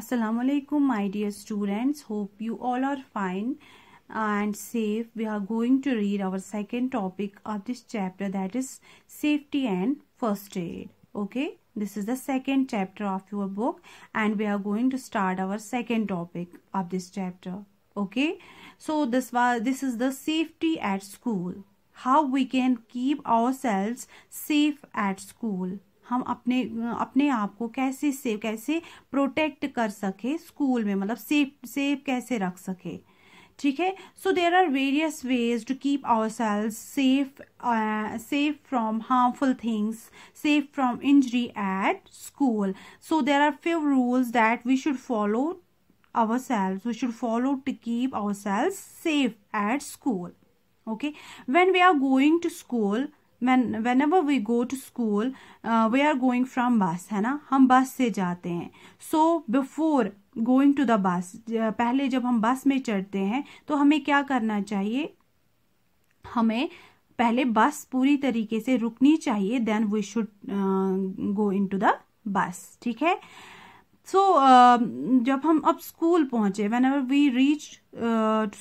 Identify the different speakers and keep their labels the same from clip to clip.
Speaker 1: assalamu alaikum my dear students hope you all are fine and safe we are going to read our second topic of this chapter that is safety and first aid okay this is the second chapter of your book and we are going to start our second topic of this chapter okay so this was this is the safety at school how we can keep ourselves safe at school हम अपने अपने आप को कैसे save कैसे protect कर सके school में मतलब सेफ सेफ कैसे रख सके ठीक है so there are various ways to keep ourselves safe safe from harmful things safe from injury at school so there are few rules that we should follow ourselves we should follow to keep ourselves safe at school okay when we are going to school whenever we go to school we are going from bus है ना हम bus से जाते हैं so before going to the bus पहले जब हम बस में चढ़ते हैं तो हमें क्या करना चाहिए हमें पहले बस पूरी तरीके से रुकनी चाहिए then we should go into the bus ठीक है सो so, uh, जब हम अब स्कूल पहुंचे whenever we reach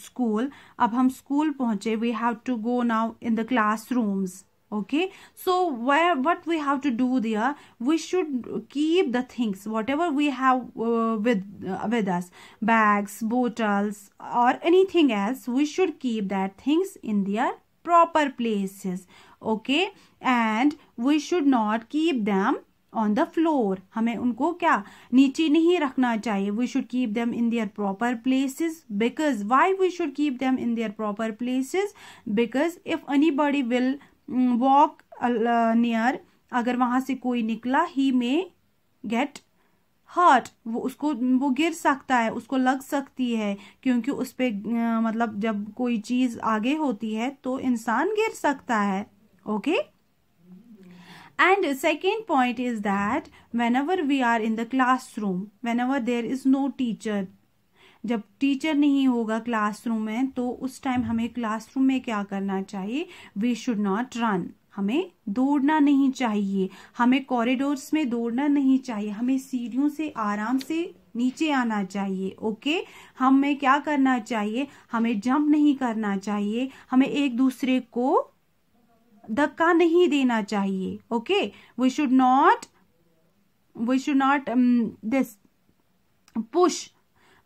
Speaker 1: school अब हम स्कूल पहुंचे we have to go now in the classrooms okay so where what we have to do there we should keep the things whatever we have uh, with uh, with us bags bottles or anything else we should keep that things in their proper places okay and we should not keep them on the floor. हमें उनको क्या नीचे नहीं रखना चाहिए We should keep them in their proper places because why we should keep them in their proper places? Because if anybody will walk mm, near uh, uh, अगर वहां से कोई निकला ही मे गेट हर्ट वो उसको वो गिर सकता है उसको लग सकती है क्योंकि उस पर uh, मतलब जब कोई चीज आगे होती है तो इंसान गिर सकता है okay and second point is that whenever we are in the classroom whenever there is no teacher जब टीचर नहीं होगा क्लासरूम में तो उस टाइम हमें क्लासरूम में क्या करना चाहिए वी शुड नॉट रन हमें दौड़ना नहीं चाहिए हमें कॉरिडोर्स में दौड़ना नहीं चाहिए हमें सीढ़ियों से आराम से नीचे आना चाहिए ओके हमें क्या करना चाहिए हमें जंप नहीं करना चाहिए हमें एक दूसरे को धक्का नहीं देना चाहिए okay we should not we should not this push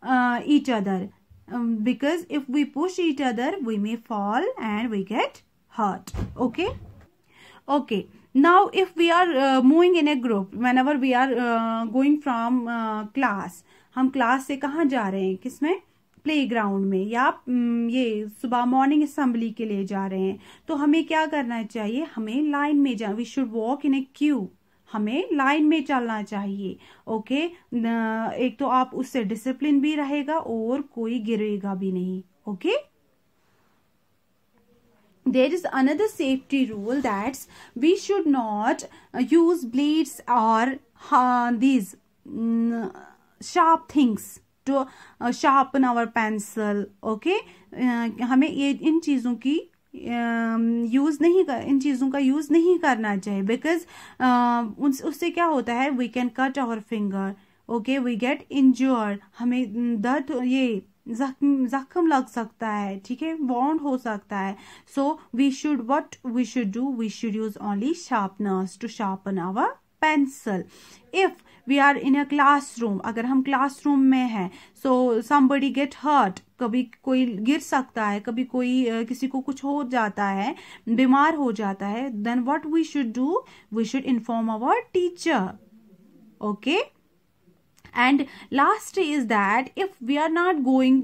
Speaker 1: uh, each other um, because if we push each other we may fall and we get hurt okay okay now if we are uh, moving in a group whenever we are uh, going from uh, class हम class से कहाँ जा रहे हैं किसमें playground में या ये सुबह मॉर्निंग असम्बली के लिए जा रहे हैं तो हमें क्या करना चाहिए हमें लाइन में जाना we should walk in a queue हमें लाइन में चलना चाहिए ओके एक तो आप उससे डिसिप्लिन भी रहेगा और कोई गिरेगा भी नहीं okay there is another safety rule that's we should not use blades और these sharp things to sharpen our pencil okay हमें ये इन चीजों की यूज़ नहीं कर इन चीज़ों का यूज़ नहीं करना चाहिए बिकॉज उससे क्या होता है we can cut our finger okay we get injure हमें दर्द ये जख्म जख्म लग सकता है ठीक है बॉन्ड हो सकता है so we should what we should do we should use only sharpeners to sharpen our pencil if we are in a room अगर हम रूम में हैं सो समबडी गेट हर्ट कभी कोई गिर सकता है कभी कोई किसी को कुछ हो जाता है बीमार हो जाता है then what we should do we should inform our teacher okay and last is that if we are not going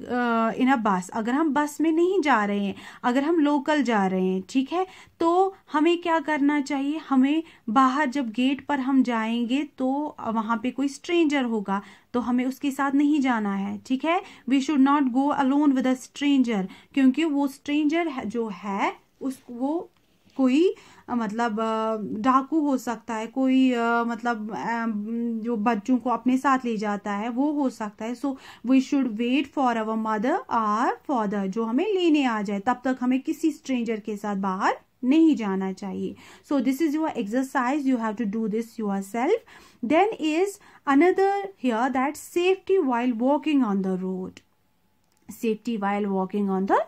Speaker 1: in a bus अगर हम बस में नहीं जा रहे हैं अगर हम लोकल जा रहे हैं ठीक है तो हमें क्या करना चाहिए हमें बाहर जब गेट पर हम जाएंगे तो वहां पे कोई स्ट्रेंजर होगा तो हमें उसके साथ नहीं जाना है ठीक है we should not go alone with a stranger क्योंकि वो स्ट्रेंजर जो है उस वो कोई मतलब डाकू हो सकता है कोई मतलब जो बच्चों को अपने साथ ले जाता है वो हो सकता है so we should wait for our mother or father जो हमें लेने आ जाए तब तक हमें किसी स्ट्रेंजर के साथ बाहर नहीं जाना चाहिए so this is your exercise you have to do this yourself then is another here that safety while walking on the road safety while walking on the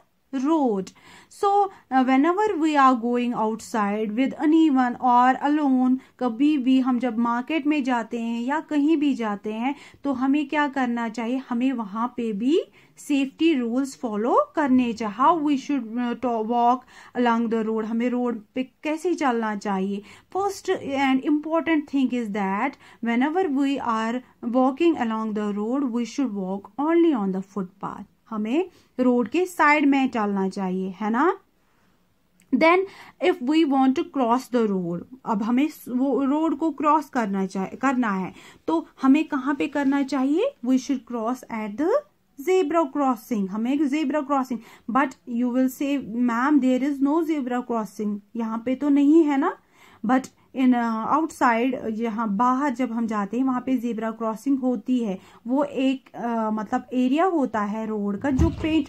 Speaker 1: road so uh, whenever we are going outside with anyone or alone कभी भी हम जब market में जाते हैं या कहीं भी जाते हैं तो हमें क्या करना चाहिए हमें वहां पे भी सेफ्टी रूल्स फॉलो करने चाहिए how we should walk along the road हमें रोड पे कैसे चलना चाहिए first and important thing is that whenever we are walking along the road we should walk only on the footpath हमें road के side में चलना चाहिए है ना then if we want to cross the road अब हमें वो रोड को क्रॉस करना चाहिए करना है तो हमें कहाँ पे करना चाहिए we should cross at the zebra crossing हमें zebra crossing but you will say ma'am there is no zebra crossing यहाँ पे तो नहीं है ना but इन आउटसाइड यहाँ बाहर जब हम जाते हैं वहाँ पे जेबरा क्रॉसिंग होती है वो एक आ, मतलब एरिया होता है रोड का जो पेंट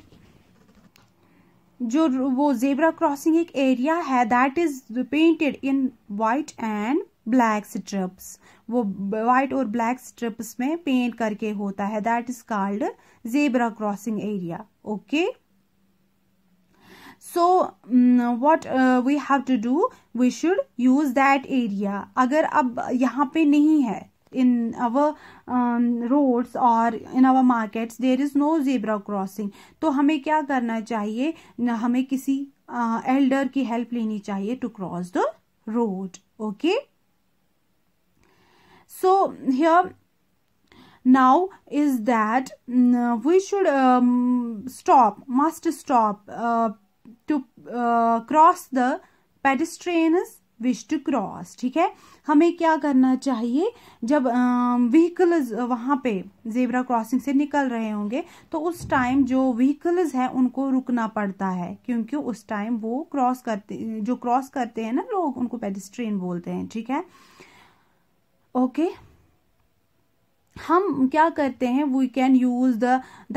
Speaker 1: जो वो जेबरा क्रॉसिंग एक एरिया है that is painted in white and black stripes वो वाइट और ब्लैक स्ट्रिप्स में पेंट करके होता है that is called zebra crossing area okay so what we have to do we should use that area अगर अब यहाँ पे नहीं है इन अवर रोड्स और in our markets there is no zebra crossing तो हमें क्या करना चाहिए हमें किसी एल्डर uh, की हेल्प लेनी चाहिए to cross the road okay so here now is that we should stop must stop to cross the pedestrian wish to cross ठीक है हमें क्या करना चाहिए जब व्हीकल्स um, uh, वहां पे जेबरा क्रॉसिंग से निकल रहे होंगे तो उस टाइम जो व्हीकल्स हैं उनको रुकना पड़ता है क्योंकि उस टाइम वो क्रॉस करते जो क्रॉस करते हैं ना लोग उनको पेडिस्ट्रेन बोलते हैं ठीक है ओके okay? हम क्या करते हैं we can use the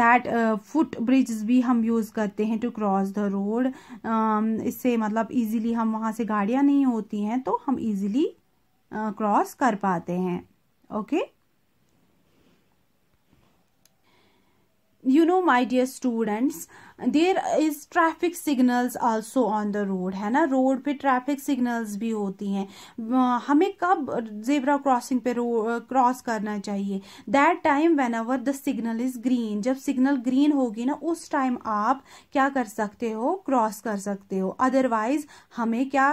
Speaker 1: that footbridge भी हम यूज़ करते हैं टू क्रॉस द रोड इससे मतलब इजीली हम वहां से गाड़ियां नहीं होती हैं तो हम इजीली क्रॉस uh, कर पाते हैं okay okay? you know my dear students there is traffic signals also on the road है ना रोड पे ट्रैफिक सिग्नल्स भी होती हैं हमें कब जेबरा क्रॉसिंग पे क्रॉस करना चाहिए that time whenever the signal is green जब सिग्नल ग्रीन होगी ना उस टाइम आप क्या कर सकते हो क्रॉस कर सकते हो अदरवाइज हमें क्या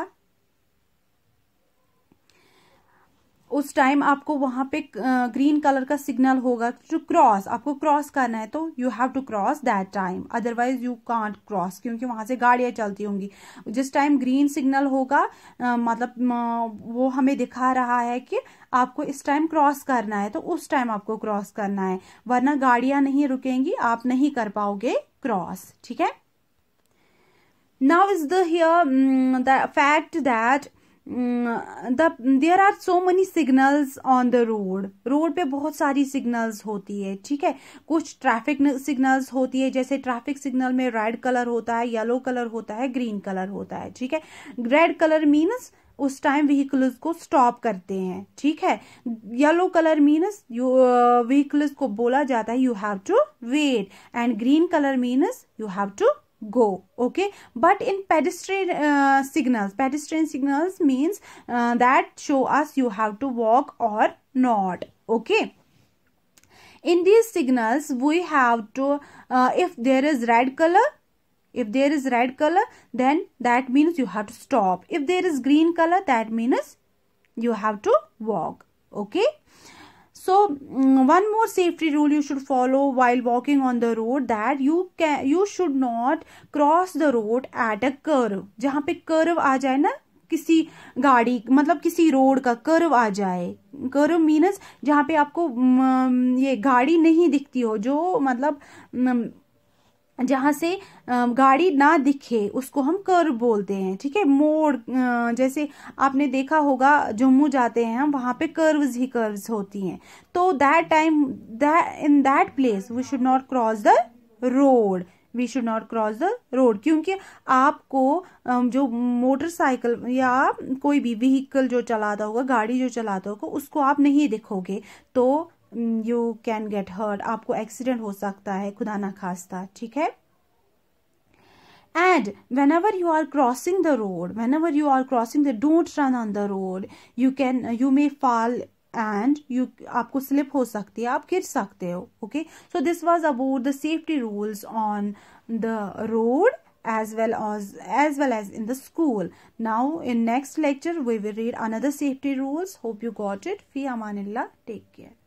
Speaker 1: उस टाइम आपको वहां पे ग्रीन कलर का सिग्नल होगा टू क्रॉस आपको क्रॉस करना है तो you have to cross that time otherwise you can't cross क्योंकि वहां से गाड़ियां चलती होंगी जिस टाइम ग्रीन सिग्नल होगा मतलब वो हमें दिखा रहा है कि आपको इस टाइम क्रॉस करना है तो उस टाइम आपको क्रॉस करना है वरना गाड़ियां नहीं रुकेंगी आप नहीं कर पाओगे क्रॉस ठीक है now is there here um, the the there are so many signals on the road road पे बहुत सारी सिग्नल्स होती है ठीक है कुछ ट्रैफिक सिग्नल्स होती है जैसे ट्रैफिक सिग्नल में रेड कलर होता है येलो कलर होता है ग्रीन कलर होता है ठीक है रेड कलर मीन्स उस टाइम व्हीकल्स को स्टॉप करते हैं ठीक है येलो कलर मीनस व्हीकल्स को बोला जाता है you have to wait and green colour means you have to go okay but in pedestrian uh, signals pedestrian signals means uh, that show us you have to walk or not okay in these signals we have to uh, if there is red color if there is red color then that means you have to stop if there is green color that means you have to walk okay so one more safety rule you should follow while walking on the road that you can you should not cross the road at a curve जहां पे curve आ जाए ना किसी गाड़ी मतलब किसी road का curve आ जाए कर्व मीनस जहाँ पे आपको mm, ये गाड़ी नहीं दिखती हो जो मतलब mm, जहाँ से गाड़ी ना दिखे उसको हम कर्व बोलते हैं ठीक है मोड़ जैसे आपने देखा होगा जम्मू जाते हैं हम वहाँ पे कर्व्स ही कर्व्स होती हैं तो that time in that place we should not cross the road we should not cross the road क्योंकि आपको जो मोटरसाइकिल या कोई भी व्हीकल जो चलाता होगा गाड़ी जो चलाता होगा उसको आप नहीं दिखोगे तो यू कैन गेट हर्ट आपको एक्सीडेंट हो सकता है खुदा ना खास्ता ठीक है and whenever you are crossing the road whenever you are crossing the don't run on the road you can you may fall and you आपको स्लिप हो सकती है आप गिर सकते हो okay so this was about the safety rules on the road as well as well as in the school now in next lecture we we read another safety rules hope you got it फी अमान take care